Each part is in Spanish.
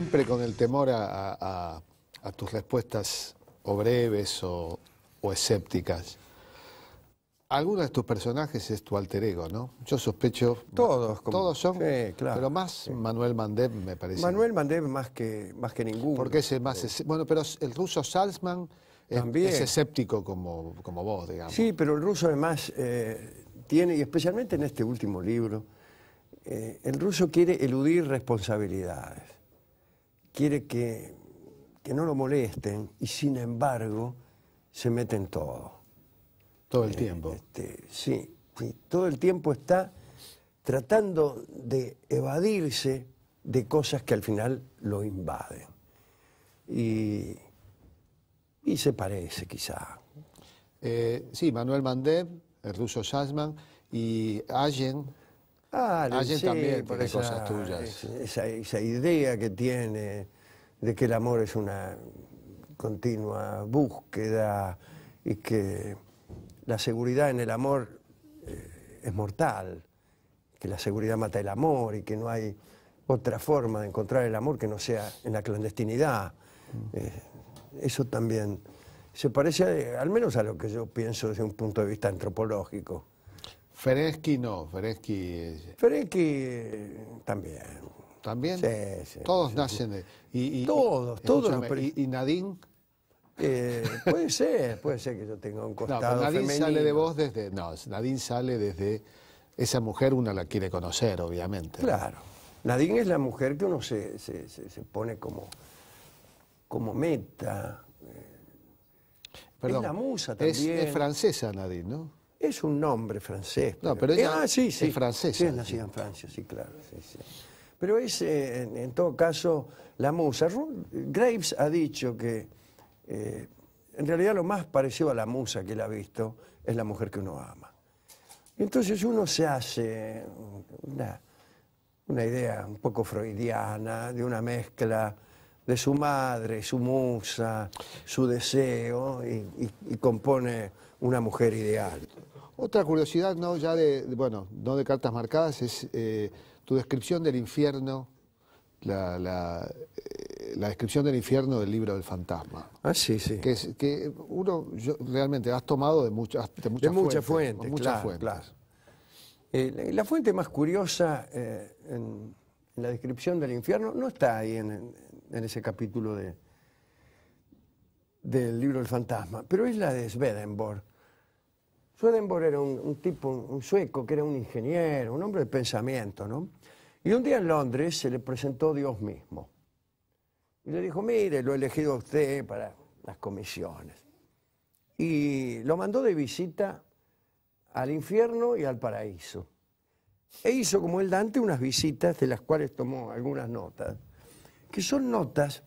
Siempre con el temor a, tus respuestas o breves o, escépticas. Algunos de tus personajes es tu alter ego, ¿no? Yo sospecho... Todos. Como, todos son, claro, pero más Manuel Mandev me parece. Manuel Mandev más que, más que ninguno. Porque el más... bueno, pero el ruso Salzman es, escéptico como, como vos, digamos. Sí, pero el ruso además eh, tiene, y especialmente en este último libro, eh, el ruso quiere eludir responsabilidades quiere que, no lo molesten y sin embargo se meten en todo. Todo el eh, tiempo. Este, sí, todo el tiempo está tratando de evadirse de cosas que al final lo invaden. Y, y se parece quizá. Eh, sí, Manuel Mandev, el ruso Shazman y Allen, Ah, también por esa, cosas tuyas. Esa, idea que tiene de que el amor es una continua búsqueda y que la seguridad en el amor eh, es mortal, que la seguridad mata el amor y que no hay otra forma de encontrar el amor que no sea en la clandestinidad. Eh, eso también se parece, al menos a lo que yo pienso desde un punto de vista antropológico. Ferenski no, Ferenski... Es... también. ¿También? Sí, sí. Todos nacen de... Y, todos, todos. ¿Y, Nadine? Eh, puede ser, puede ser que yo tenga un costado no, Nadine sale de vos desde... No, Nadine sale desde... Esa mujer una la quiere conocer, obviamente. Claro. Nadine es la mujer que uno se, se, se, pone como, como meta. Eh, es la musa también. Es, es francesa Nadine, ¿no? Es un nombre francés. ah, sí, sí. Sí, nacida en Francia, sí, claro. Sí, Pero es, eh, en, todo caso, la musa. Graves ha dicho que eh, en realidad lo más parecido a la musa que él ha visto es la mujer que uno ama. Entonces uno se hace una, idea un poco freudiana de una mezcla de su madre, su musa, su deseo, y compone una mujer ideal. Otra curiosidad, no ya de, bueno, no de cartas marcadas, es eh, tu descripción del infierno, eh, la, descripción del infierno del libro del fantasma. Ah, sí, sí. Que, uno realmente has tomado de muchas de muchas de muchas fuentes, Claro. Eh, la, fuente más curiosa en, la descripción del infierno no está ahí en, ese capítulo de, del libro del fantasma, pero es la de Swedenborg Swedenborg era un, tipo, un sueco, que era un ingeniero, un hombre de pensamiento, ¿no? Y un día en Londres se le presentó Dios mismo. Y le dijo, mire, lo he elegido a usted para las comisiones. Y lo mandó de visita al infierno y al paraíso. E hizo como el Dante unas visitas de las cuales tomó algunas notas, que son notas,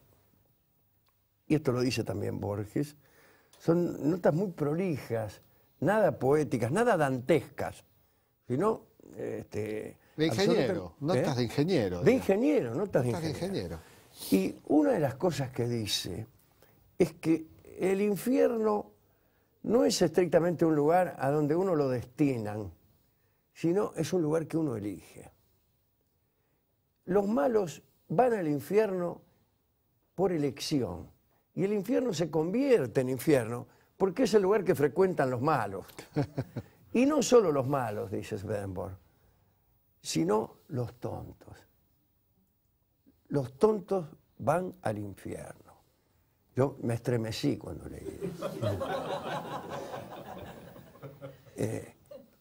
y esto lo dice también Borges, son notas muy prolijas, nada poéticas, nada dantescas, sino... Este, de ingeniero, notas ¿eh? de ingeniero. De ingeniero, notas de ingeniero. de ingeniero. Y una de las cosas que dice es que el infierno no es estrictamente un lugar a donde uno lo destina, sino es un lugar que uno elige. Los malos van al infierno por elección y el infierno se convierte en infierno porque es el lugar que frecuentan los malos. Y no solo los malos, dice Swedenborg, sino los tontos. Los tontos van al infierno. Yo me estremecí cuando leí eso. Eh,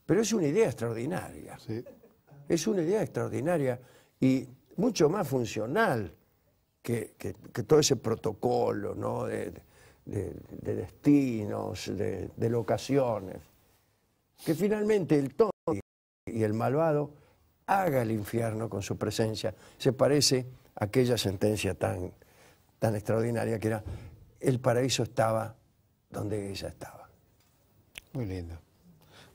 pero es una idea extraordinaria. Es una idea extraordinaria y mucho más funcional que, todo ese protocolo, ¿no? de, destinos, de, locaciones. Que finalmente el todo y el malvado haga el infierno con su presencia. Se parece a aquella sentencia tan, tan extraordinaria que era, el paraíso estaba donde ella estaba. Muy lindo.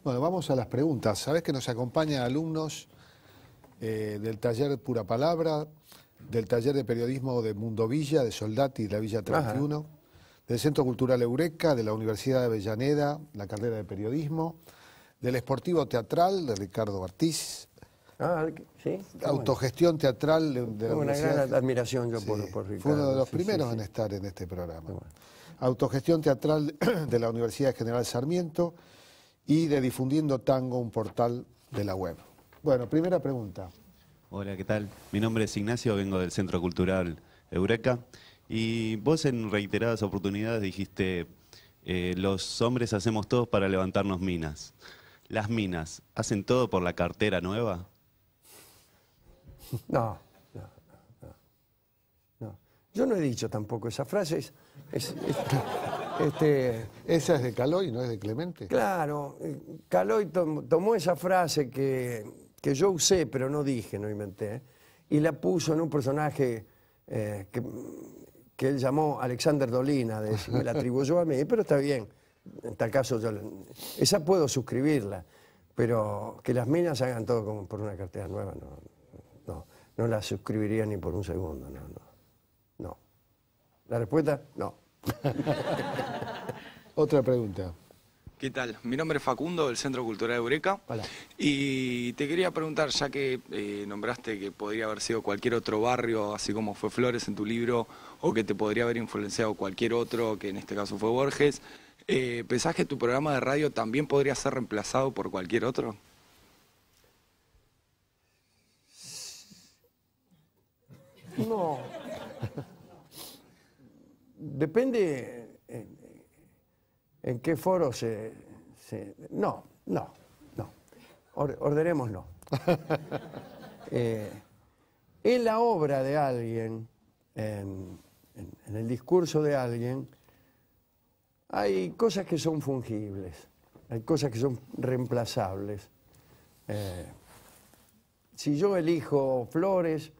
Bueno, vamos a las preguntas. Sabes que nos acompaña alumnos eh, del taller Pura Palabra, del taller de periodismo de Mundo Villa, de Soldati, de la Villa 31 del Centro Cultural Eureka, de la Universidad de Avellaneda, la carrera de periodismo, del Esportivo Teatral de Ricardo Ortiz. Ah, sí. Autogestión teatral de, la Una gran admiración yo por, Ricardo. Fue uno de los primeros en estar en este programa. Autogestión teatral de la Universidad General Sarmiento y de Difundiendo Tango, un portal de la web. Bueno, primera pregunta. Hola, ¿qué tal? Mi nombre es Ignacio, vengo del Centro Cultural Eureka y vos en reiteradas oportunidades dijiste, eh, los hombres hacemos todo para levantarnos minas. ¿Las minas hacen todo por la cartera nueva? No, no, no. Yo no he dicho tampoco esa frase. este, esa es de Caloy, no es de Clemente. Claro, eh, Caloy tomó esa frase que, yo usé, pero no dije, no inventé, y la puso en un personaje eh, que, que él llamó Alexander Dolina, me la atribuyó a mí, pero está bien, en tal caso yo esa puedo suscribirla, pero que las minas hagan todo por una cartera nueva, no, no, la suscribiría ni por un segundo, no, no. La respuesta, no. Otra pregunta. ¿Qué tal? Mi nombre es Facundo del Centro Cultural de Eureka. Hola. Y te quería preguntar, ya que eh, nombraste que podría haber sido cualquier otro barrio, así como fue Flores en tu libro, o que te podría haber influenciado cualquier otro, que en este caso fue Borges, eh, ¿pensás que tu programa de radio también podría ser reemplazado por cualquier otro? No. Depende. Eh, en qué foro se, no, no, no. ordenemos no. Eh, en la obra de alguien, en, el discurso de alguien, hay cosas que son fungibles, hay cosas que son reemplazables. Eh, si yo elijo flores,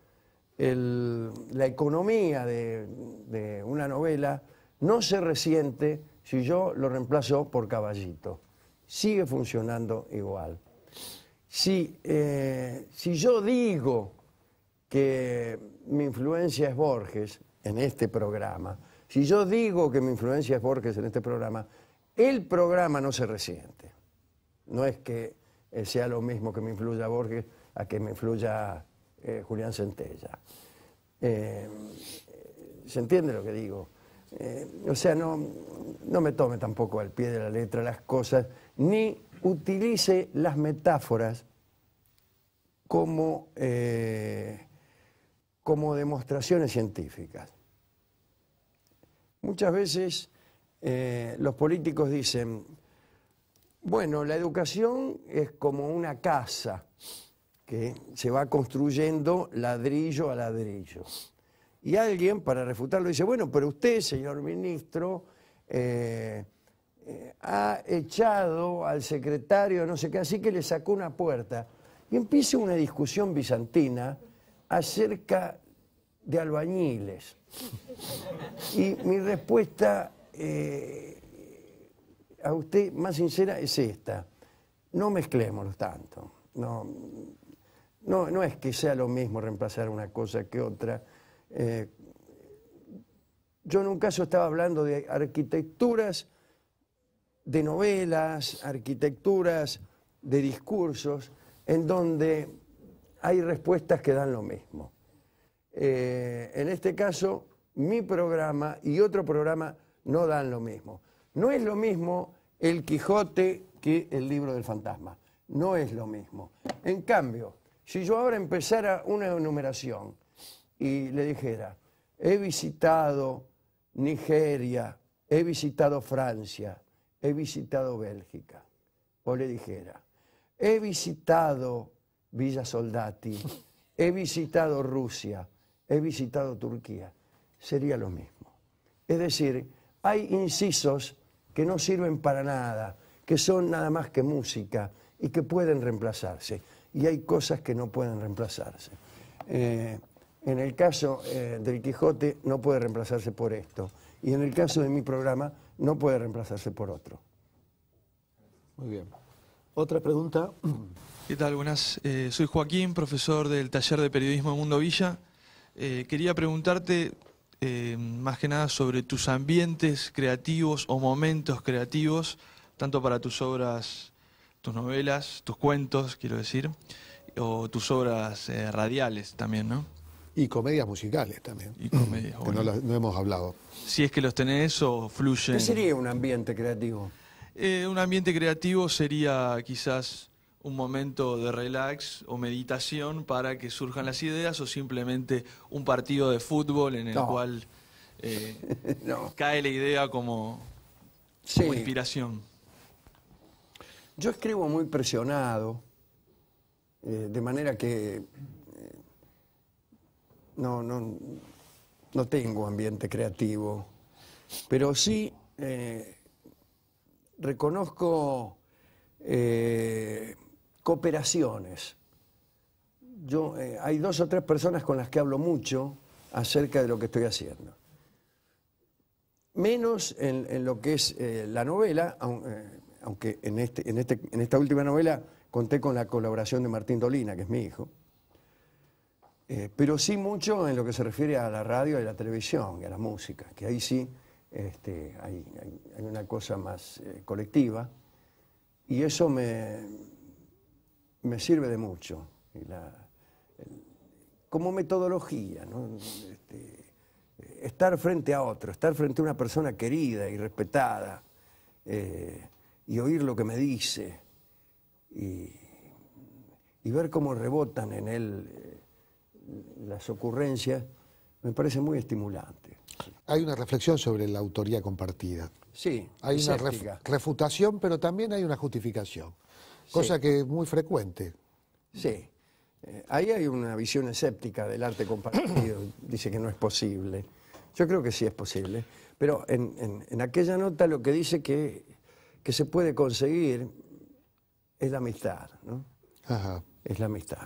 la economía de, una novela no se resiente si yo lo reemplazo por caballito. Sigue funcionando igual. Eh, si, yo digo que mi influencia es Borges en este programa, si yo digo que mi influencia es Borges en este programa, el programa no se resiente. No es que eh, sea lo mismo que me influya Borges a que me influya eh, Julián Centella. ¿Se entiende lo que digo? Eh, o sea, no, me tome tampoco al pie de la letra las cosas, ni utilice las metáforas como, eh, como demostraciones científicas. Muchas veces eh, los políticos dicen, bueno, la educación es como una casa que se va construyendo ladrillo a ladrillo. Y alguien, para refutarlo, dice, bueno, pero usted, señor ministro, eh, eh, ha echado al secretario, no sé qué, así que le sacó una puerta. Y empieza una discusión bizantina acerca de albañiles. Y mi respuesta eh, a usted más sincera es esta. No mezclémoslo tanto. No, no, no es que sea lo mismo reemplazar una cosa que otra eh, yo en un caso estaba hablando de arquitecturas de novelas, arquitecturas de discursos, en donde hay respuestas que dan lo mismo. Eh, en este caso, mi programa y otro programa no dan lo mismo. No es lo mismo el Quijote que el libro del fantasma. No es lo mismo. En cambio, si yo ahora empezara una enumeración y le dijera, he visitado Nigeria, he visitado Francia, he visitado Bélgica, o le dijera, he visitado Villa Soldati, he visitado Rusia, he visitado Turquía, sería lo mismo. Es decir, hay incisos que no sirven para nada, que son nada más que música y que pueden reemplazarse. Y hay cosas que no pueden reemplazarse. Eh, en el caso eh, del Quijote no puede reemplazarse por esto. Y en el caso de mi programa no puede reemplazarse por otro. Muy bien. Otra pregunta. ¿Qué tal? Buenas. Eh, soy Joaquín, profesor del taller de periodismo de Mundo Villa. Eh, quería preguntarte más que nada sobre tus ambientes creativos o momentos creativos, tanto para tus obras, tus novelas, tus cuentos, quiero decir, o tus obras radiales también, ¿no? Y comedias musicales también. no, hemos hablado. Si es que los tenés o fluyen. ¿Qué sería un ambiente creativo? Eh, un ambiente creativo sería quizás un momento de relax o meditación para que surjan las ideas o simplemente un partido de fútbol en el cual eh, cae la idea como, inspiración. Yo escribo muy presionado, eh, de manera que no, no, tengo ambiente creativo, pero sí eh, reconozco eh, cooperaciones. Yo, eh, hay dos o tres personas con las que hablo mucho acerca de lo que estoy haciendo. Menos en, lo que es la novela, aunque en, este, este, en esta última novela conté con la colaboración de Martín Dolina, que es mi hijo. Eh, pero sí mucho en lo que se refiere a la radio y a la televisión y a la música, que ahí sí este, hay, una cosa más eh, colectiva y eso me, me sirve de mucho como metodología, este, estar frente a otro, estar frente a una persona querida y respetada eh, y oír lo que me dice y ver cómo rebotan en él las ocurrencias, me parece muy estimulante. Hay una reflexión sobre la autoría compartida. Sí. Hay una refutación, pero también hay una justificación, cosa que es muy frecuente. Sí. Eh, ahí hay una visión escéptica del arte compartido, dice que no es posible. Yo creo que sí es posible, pero en, aquella nota lo que dice que, que se puede conseguir es la amistad, ¿no? Ajá. Es la amistad.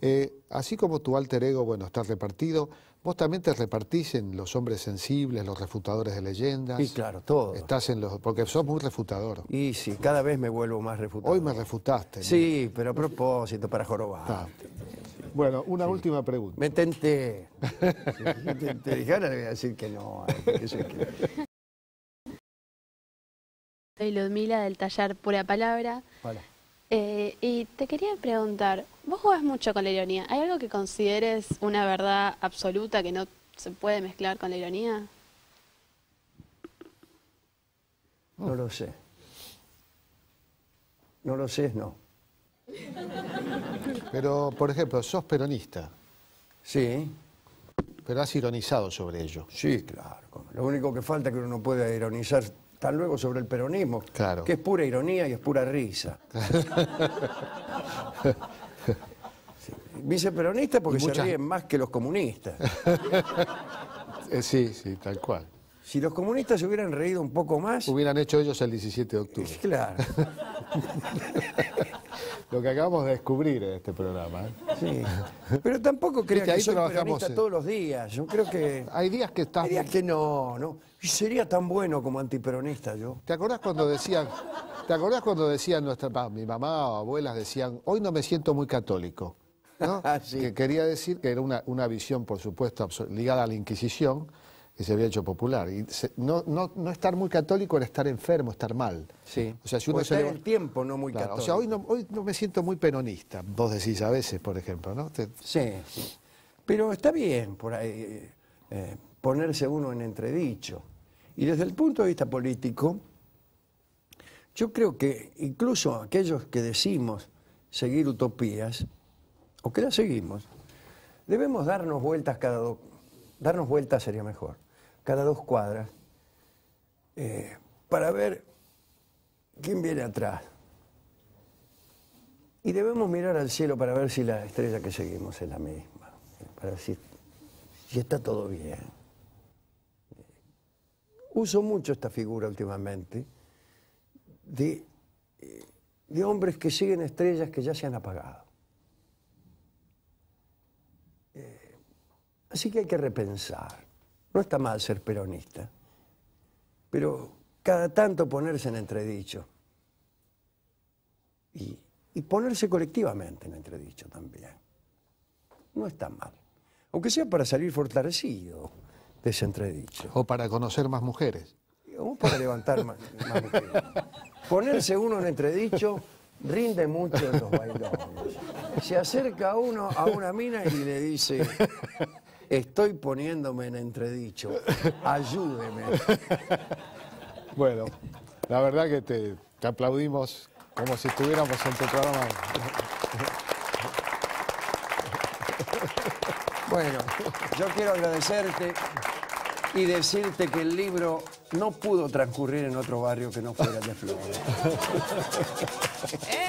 Eh, así como tu alter ego, bueno, está repartido, vos también te repartís en los hombres sensibles, los refutadores de leyendas. Y claro, todo. Estás en los. porque sos muy refutador. Y sí, cada vez me vuelvo más refutador. Hoy me refutaste. Sí, pero a propósito, para jorobar. Bueno, una última pregunta. Me tenté. me ahora le voy a decir que no. Eh, Soy Ludmila del taller Pura Palabra. Hola. Eh, y te quería preguntar, vos jugás mucho con la ironía. ¿Hay algo que consideres una verdad absoluta que no se puede mezclar con la ironía? No lo sé. No lo sé, no. Pero, por ejemplo, sos peronista. Sí. Pero has ironizado sobre ello. Sí, claro. Lo único que falta es que uno pueda ironizar están luego sobre el peronismo, que es pura ironía y es pura risa. sí. Viceperonista porque se ríen más que los comunistas. Eh, sí, sí, tal cual. Si los comunistas se hubieran reído un poco más... Hubieran hecho ellos el 17 de octubre. Claro. Lo que acabamos de descubrir en este programa. ¿eh? Sí. Pero tampoco creo que soy todos los días. Yo creo que... Hay días que estás... Hay días que no, ¿no? Y sería tan bueno como antiperonista yo. ¿Te acordás cuando decían, ¿te acordás cuando decían nuestra mi mamá o abuelas decían, hoy no me siento muy católico? ¿no? Ah, que quería decir que era una, visión, por supuesto, ligada a la Inquisición, que se había hecho popular. Y no, no, estar muy católico era estar enfermo, estar mal. Sí. O sea, si uno el tiempo no muy católico. O sea, hoy no, hoy no me siento muy peronista, vos decís a veces, por ejemplo, ¿no? Sí, Pero está bien por ahí. Eh, eh, ponerse uno en entredicho. Y desde el punto de vista político, yo creo que incluso aquellos que decimos seguir utopías, o que las seguimos, debemos darnos vueltas cada dos, darnos vueltas sería mejor, cada dos cuadras, eh, para ver quién viene atrás. Y debemos mirar al cielo para ver si la estrella que seguimos es la misma, para decir si está todo bien uso mucho esta figura últimamente, eh, de, hombres que siguen estrellas que ya se han apagado. Eh, así que hay que repensar. No está mal ser peronista, pero cada tanto ponerse en entredicho. y ponerse colectivamente en entredicho también. No está mal. Aunque sea para salir fortalecido desentredicho. O para conocer más mujeres. O para levantar más, Ponerse uno en entredicho rinde mucho en los bailones. Se acerca uno a una mina y le dice, estoy poniéndome en entredicho, ayúdeme. Bueno, la verdad que te, te aplaudimos como si estuviéramos en tu programa. Bueno, yo quiero agradecerte y decirte que el libro no pudo transcurrir en otro barrio que no fuera de Flores. Eh,